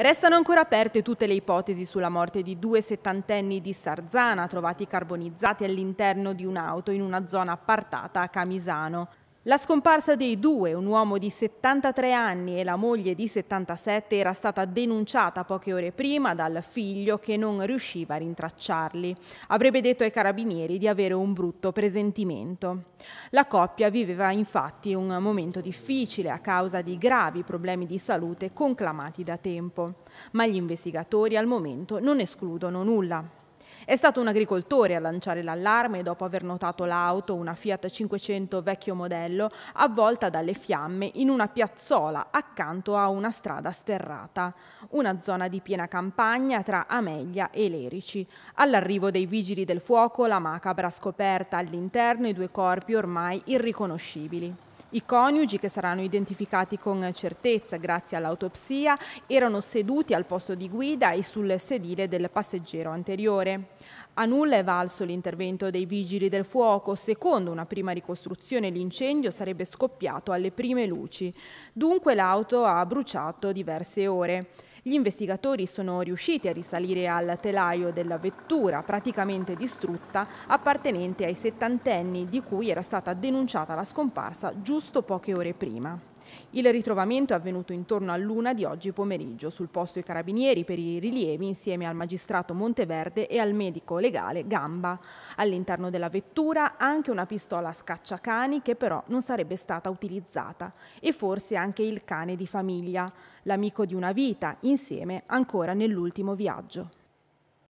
Restano ancora aperte tutte le ipotesi sulla morte di due settantenni di Sarzana trovati carbonizzati all'interno di un'auto in una zona appartata a Camisano. La scomparsa dei due, un uomo di 73 anni e la moglie di 77, era stata denunciata poche ore prima dal figlio che non riusciva a rintracciarli. Avrebbe detto ai carabinieri di avere un brutto presentimento. La coppia viveva infatti un momento difficile a causa di gravi problemi di salute conclamati da tempo, ma gli investigatori al momento non escludono nulla. È stato un agricoltore a lanciare l'allarme dopo aver notato l'auto, una Fiat 500 vecchio modello, avvolta dalle fiamme in una piazzola accanto a una strada sterrata, una zona di piena campagna tra Ameglia e Lerici. All'arrivo dei vigili del fuoco, la macabra scoperta all'interno i due corpi ormai irriconoscibili. I coniugi, che saranno identificati con certezza grazie all'autopsia, erano seduti al posto di guida e sul sedile del passeggero anteriore. A nulla è valso l'intervento dei vigili del fuoco. Secondo una prima ricostruzione l'incendio sarebbe scoppiato alle prime luci. Dunque l'auto ha bruciato diverse ore. Gli investigatori sono riusciti a risalire al telaio della vettura praticamente distrutta appartenente ai settantenni di cui era stata denunciata la scomparsa giusto poche ore prima. Il ritrovamento è avvenuto intorno all'una di oggi pomeriggio. Sul posto i carabinieri per i rilievi insieme al magistrato Monteverde e al medico legale Gamba. All'interno della vettura anche una pistola scacciacani che però non sarebbe stata utilizzata e forse anche il cane di famiglia, l'amico di una vita, insieme ancora nell'ultimo viaggio.